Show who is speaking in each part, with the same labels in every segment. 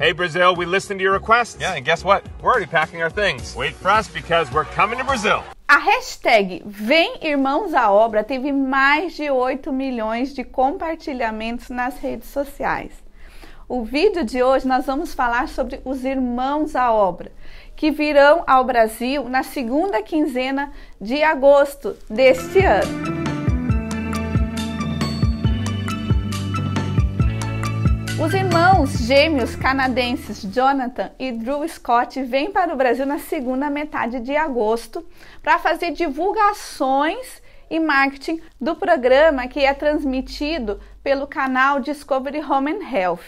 Speaker 1: Hey, Brazil, we listened to your request. Yeah, and guess what? We're already packing our things. Wait for us because we're coming to Brazil. A hashtag Vem Irmãos à Obra teve mais de 8 milhões de compartilhamentos nas redes sociais. O vídeo de hoje nós vamos falar sobre os Irmãos à Obra, que virão ao Brasil na segunda quinzena de agosto deste ano. Os irmãos gêmeos canadenses Jonathan e Drew Scott vêm para o Brasil na segunda metade de agosto para fazer divulgações e marketing do programa que é transmitido pelo canal Discovery Home and Health.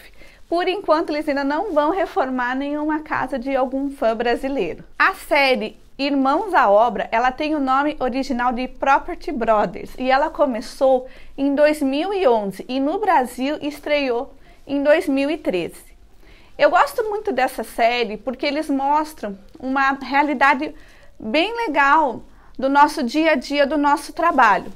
Speaker 1: Por enquanto, eles ainda não vão reformar nenhuma casa de algum fã brasileiro. A série Irmãos à Obra, ela tem o nome original de Property Brothers e ela começou em 2011 e no Brasil estreou em 2013. Eu gosto muito dessa série porque eles mostram uma realidade bem legal do nosso dia a dia, do nosso trabalho.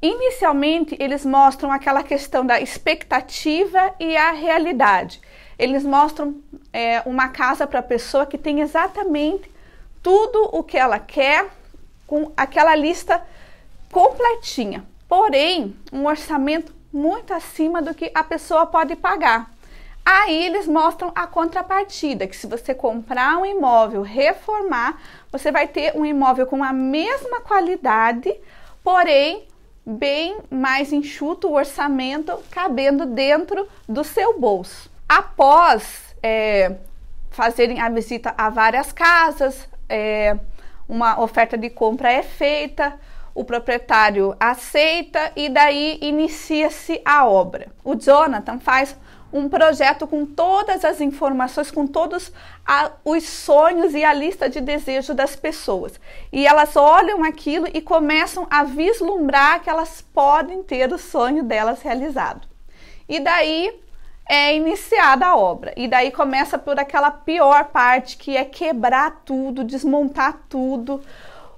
Speaker 1: Inicialmente, eles mostram aquela questão da expectativa e a realidade. Eles mostram é, uma casa para a pessoa que tem exatamente tudo o que ela quer, com aquela lista completinha, porém, um orçamento muito acima do que a pessoa pode pagar. Aí eles mostram a contrapartida, que se você comprar um imóvel, reformar, você vai ter um imóvel com a mesma qualidade, porém bem mais enxuto o orçamento, cabendo dentro do seu bolso. Após é, fazerem a visita a várias casas, é, uma oferta de compra é feita, o proprietário aceita e daí inicia-se a obra. O Jonathan faz um projeto com todas as informações, com todos a, os sonhos e a lista de desejos das pessoas. E elas olham aquilo e começam a vislumbrar que elas podem ter o sonho delas realizado. E daí é iniciada a obra. E daí começa por aquela pior parte que é quebrar tudo, desmontar tudo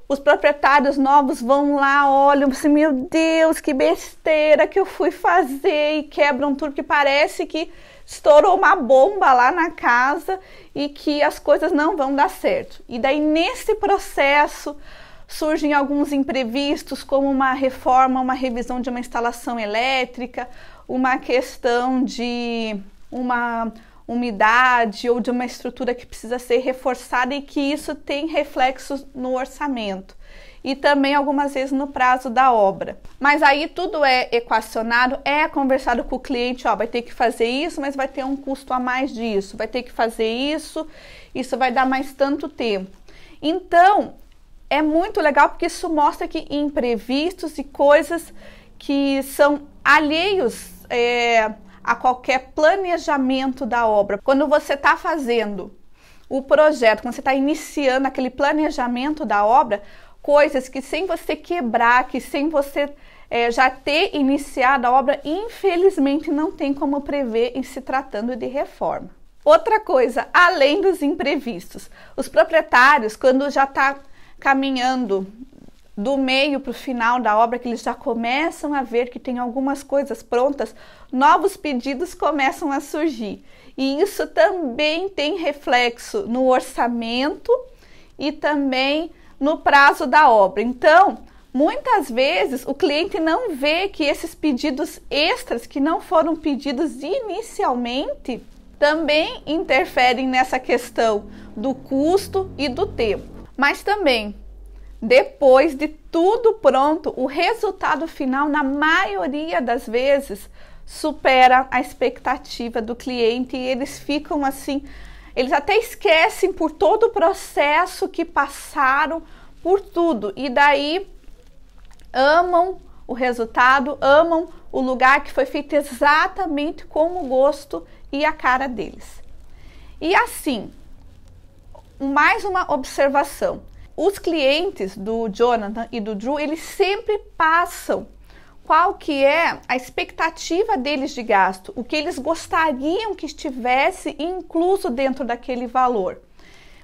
Speaker 1: os proprietários novos vão lá, olham assim, meu Deus, que besteira que eu fui fazer e quebram tudo que parece que estourou uma bomba lá na casa e que as coisas não vão dar certo. E daí nesse processo surgem alguns imprevistos, como uma reforma, uma revisão de uma instalação elétrica, uma questão de uma umidade ou de uma estrutura que precisa ser reforçada e que isso tem reflexos no orçamento e também algumas vezes no prazo da obra. Mas aí tudo é equacionado, é conversado com o cliente, ó, vai ter que fazer isso, mas vai ter um custo a mais disso, vai ter que fazer isso, isso vai dar mais tanto tempo. Então, é muito legal porque isso mostra que imprevistos e coisas que são alheios é, a qualquer planejamento da obra. Quando você está fazendo o projeto, quando você está iniciando aquele planejamento da obra, coisas que sem você quebrar, que sem você é, já ter iniciado a obra, infelizmente não tem como prever em se tratando de reforma. Outra coisa, além dos imprevistos, os proprietários, quando já está caminhando do meio para o final da obra, que eles já começam a ver que tem algumas coisas prontas, novos pedidos começam a surgir. E isso também tem reflexo no orçamento e também no prazo da obra. Então, muitas vezes o cliente não vê que esses pedidos extras que não foram pedidos inicialmente também interferem nessa questão do custo e do tempo. Mas também depois de tudo pronto, o resultado final, na maioria das vezes, supera a expectativa do cliente e eles ficam assim. Eles até esquecem por todo o processo que passaram, por tudo. E daí amam o resultado, amam o lugar que foi feito exatamente como o gosto e a cara deles. E assim, mais uma observação os clientes do Jonathan e do Drew, eles sempre passam qual que é a expectativa deles de gasto, o que eles gostariam que estivesse incluso dentro daquele valor.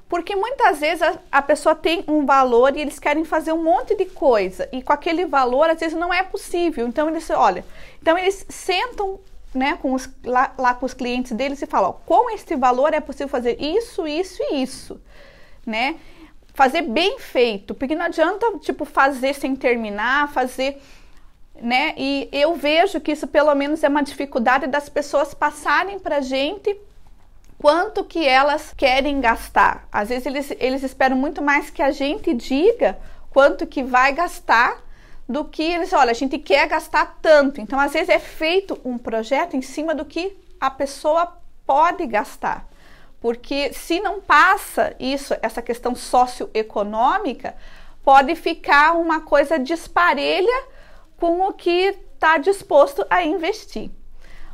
Speaker 1: Porque muitas vezes a, a, pessoa tem um valor e eles querem fazer um monte de coisa e com aquele valor às vezes não é possível. Então eles, olha, então eles sentam né, com os, lá, lá com os clientes deles e falam, ó, com este valor é possível fazer isso, isso e isso, né? fazer bem feito, porque não adianta, tipo, fazer sem terminar, fazer, né? E eu vejo que isso pelo menos é uma dificuldade das pessoas passarem para gente quanto que elas querem gastar. Às vezes eles, eles esperam muito mais que a gente diga quanto que vai gastar do que eles, olha, a gente quer gastar tanto. Então, às vezes é feito um projeto em cima do que a pessoa pode gastar porque se não passa isso, essa questão socioeconômica, pode ficar uma coisa disparelha com o que está disposto a investir.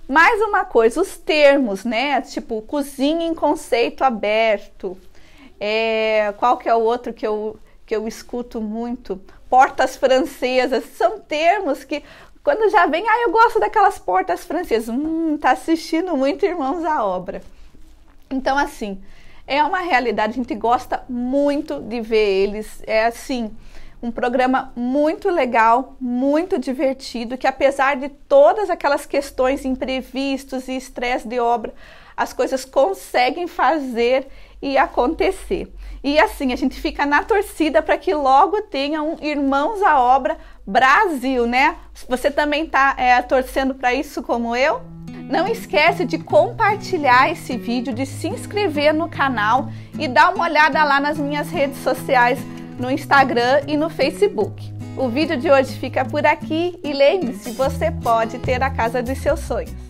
Speaker 1: Mais uma coisa, os termos, né? Tipo, cozinha em conceito aberto. É, qual que é o outro que eu, que eu escuto muito? Portas francesas. São termos que, quando já vem, ah, eu gosto daquelas portas francesas. Hum, tá assistindo muito Irmãos à Obra. Então, assim, é uma realidade, a gente gosta muito de ver eles. É assim, um programa muito legal, muito divertido, que apesar de todas aquelas questões imprevistos e estresse de obra, as coisas conseguem fazer e acontecer. E assim, a gente fica na torcida para que logo tenha um Irmãos à Obra Brasil, né? Você também está é, torcendo para isso como eu? Não esquece de compartilhar esse vídeo, de se inscrever no canal e dar uma olhada lá nas minhas redes sociais, no Instagram e no Facebook. O vídeo de hoje fica por aqui e lembre-se, você pode ter a casa dos seus sonhos.